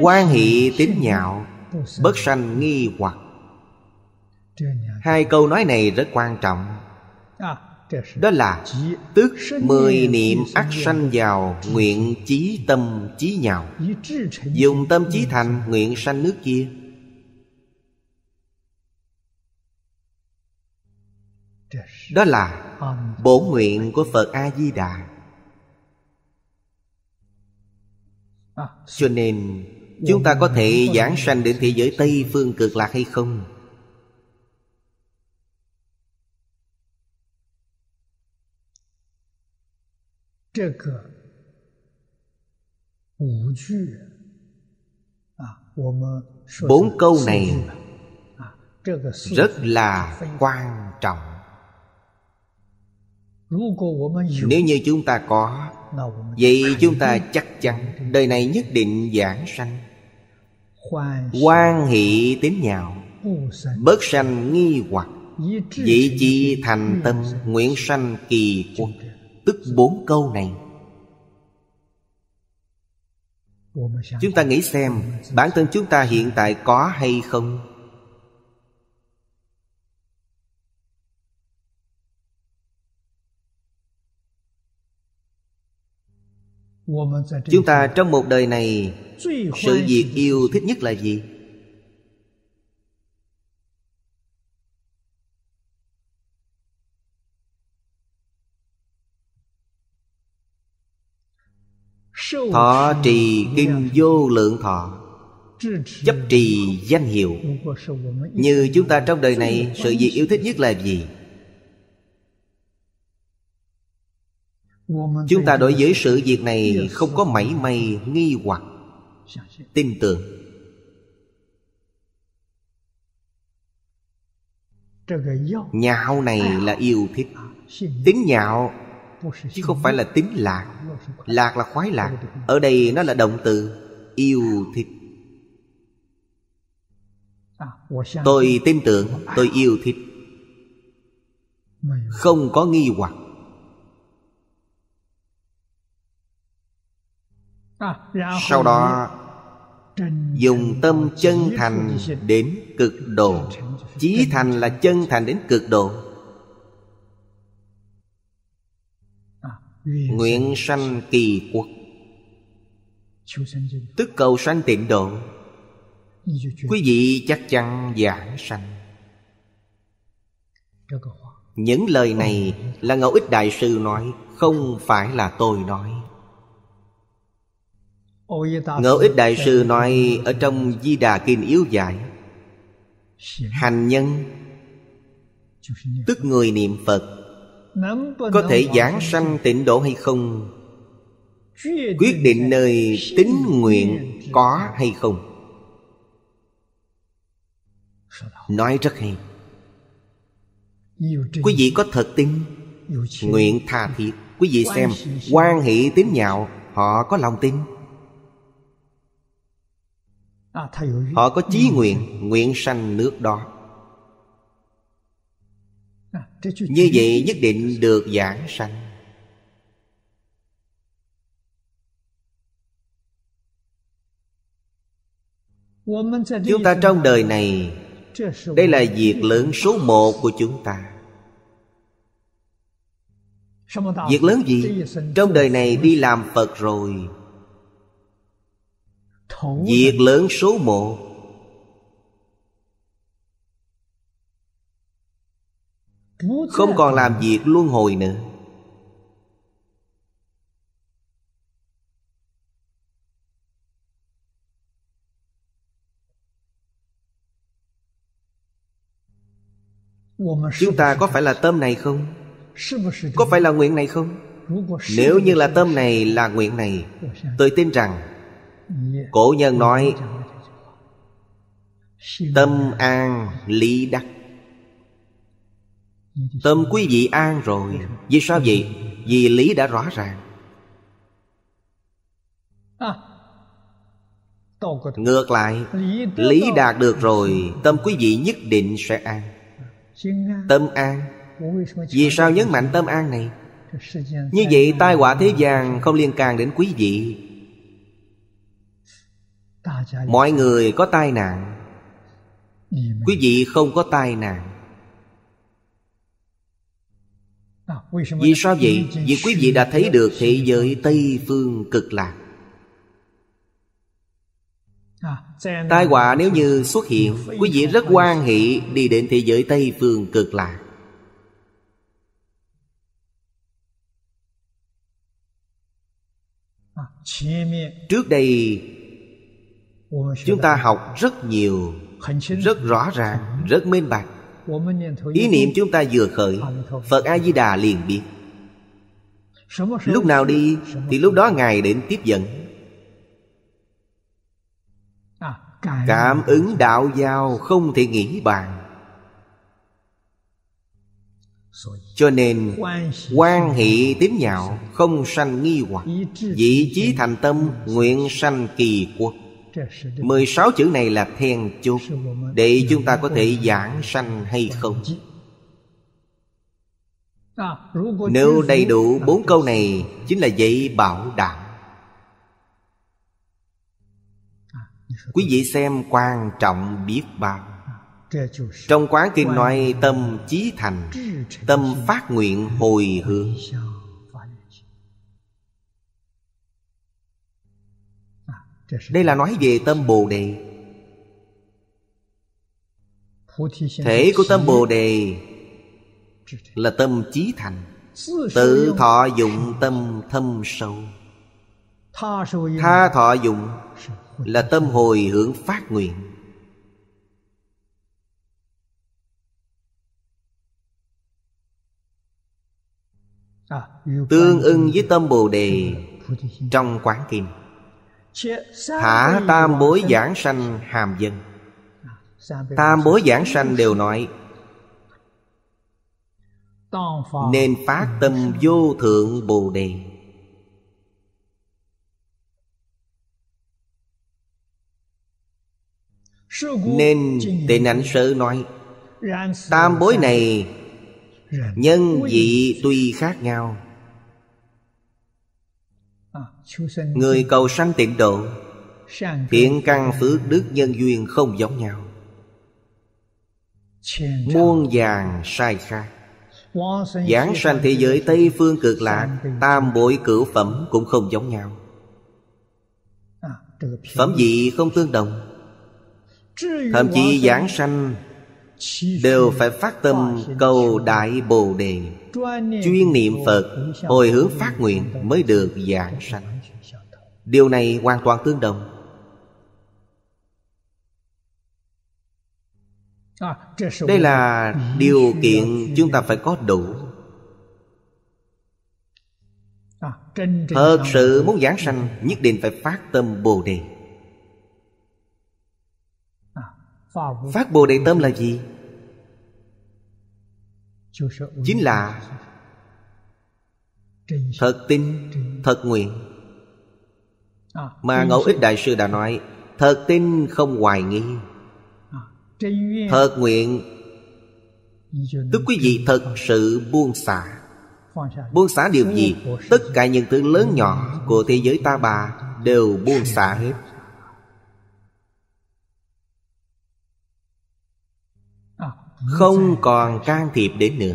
quan hệ tín nhạo bất sanh nghi hoặc hai câu nói này rất quan trọng à, đó là tức mười niệm ác sanh vào nguyện chí tâm chí nhạo, dùng tâm chí thành nguyện sanh nước kia đó là bổ nguyện của phật a di đà À. Cho nên Chúng ta có thể dạ, dạ, dạ. giảng sanh đến thế giới Tây phương cực lạc hay không? À, Bốn câu này à, rất là quan trọng Nếu như chúng ta có Vậy chúng ta chắc chắn Đời này nhất định giảng sanh Quan hệ tín nhạo Bớt sanh nghi hoặc Vậy chi thành tâm Nguyện sanh kỳ quốc Tức bốn câu này Chúng ta nghĩ xem Bản thân chúng ta hiện tại có hay không Chúng ta trong một đời này Sự việc yêu thích nhất là gì? Thọ trì kinh vô lượng thọ Chấp trì danh hiệu Như chúng ta trong đời này Sự việc yêu thích nhất là gì? Chúng ta đối với sự việc này không có mảy may nghi hoặc Tin tưởng Nhạo này là yêu thích Tính nhạo Chứ không phải là tính lạc Lạc là khoái lạc Ở đây nó là động từ Yêu thích Tôi tin tưởng Tôi yêu thích Không có nghi hoặc sau đó dùng tâm chân thành đến cực độ chí thành là chân thành đến cực độ nguyện sanh kỳ quốc tức cầu sanh tịnh độ quý vị chắc chắn giảng sanh những lời này là ngẫu ích đại sư nói không phải là tôi nói Ngẫu ích đại sư nói Ở trong Di Đà Kinh yếu dạy Hành nhân Tức người niệm Phật Có thể giảng sanh tịnh độ hay không Quyết định nơi tín nguyện có hay không Nói rất hay Quý vị có thật tin Nguyện tha thiết Quý vị xem quan hệ tín nhạo Họ có lòng tin À, Họ có chí ừ. nguyện Nguyện sanh nước đó à, Như vậy nhất định được giảng sanh Chúng ta trong đời này Đây là việc lớn số một của chúng ta Việc lớn gì? Trong đời này đi làm Phật rồi Việc lớn số một Không còn làm việc luân hồi nữa Chúng ta có phải là tâm này không? Có phải là nguyện này không? Nếu như là tâm này là nguyện này Tôi tin rằng cổ nhân nói tâm an lý đắc tâm quý vị an rồi vì sao vậy vì lý đã rõ ràng ngược lại lý đạt được rồi tâm quý vị nhất định sẽ an tâm an vì sao nhấn mạnh tâm an này như vậy tai họa thế gian không liên can đến quý vị mọi người có tai nạn quý vị không có tai nạn à, vì sao vậy vì quý vị đã thấy được thế giới tây phương cực lạc à, tai họa nếu như xuất hiện quý vị rất hoan hệ đi đến thế giới tây phương cực lạc à, trước đây chúng ta học rất nhiều rất rõ ràng rất minh bạch ý niệm chúng ta vừa khởi phật a di đà liền biết lúc nào đi thì lúc đó ngài đến tiếp dẫn cảm ứng đạo giao không thể nghĩ bàn cho nên quan hệ tiếng nhạo không sanh nghi hoặc vị trí thành tâm nguyện sanh kỳ quốc 16 chữ này là then chốt Để chúng ta có thể giảng sanh hay không Nếu đầy đủ bốn câu này Chính là dạy bảo đảm Quý vị xem quan trọng biết bao Trong quán kinh nói tâm chí thành Tâm phát nguyện hồi hướng đây là nói về tâm bồ đề thể của tâm bồ đề là tâm trí thành tự thọ dụng tâm thâm sâu tha thọ dụng là tâm hồi hưởng phát nguyện tương ưng với tâm bồ đề trong quán kim Thả tam bối giảng sanh hàm dân Tam bối giảng sanh đều nói Nên phát tâm vô thượng Bồ Đề Nên tịnh ảnh sự nói Tam bối này Nhân vị tuy khác nhau À, Người cầu sanh tịnh độ Thiện căn phước đức nhân duyên không giống nhau Muôn vàng sai khác Giảng sanh thế giới Tây Phương cực lạc Tam bội cửu phẩm cũng không giống nhau à, Phẩm vị không tương đồng Thậm chí giảng sanh đều phải phát tâm cầu đại bồ đề chuyên niệm phật hồi hướng phát nguyện mới được giảng sanh điều này hoàn toàn tương đồng đây là điều kiện chúng ta phải có đủ thật sự muốn giảng sanh nhất định phải phát tâm bồ đề phát bồ đề tâm là gì chính là thật tin thật nguyện mà ngẫu ích đại sư đã nói thật tin không hoài nghi thật nguyện tức quý vị thật sự buông xả buông xả điều gì tất cả những thứ lớn nhỏ của thế giới ta bà đều buông xả hết Không còn can thiệp đến nữa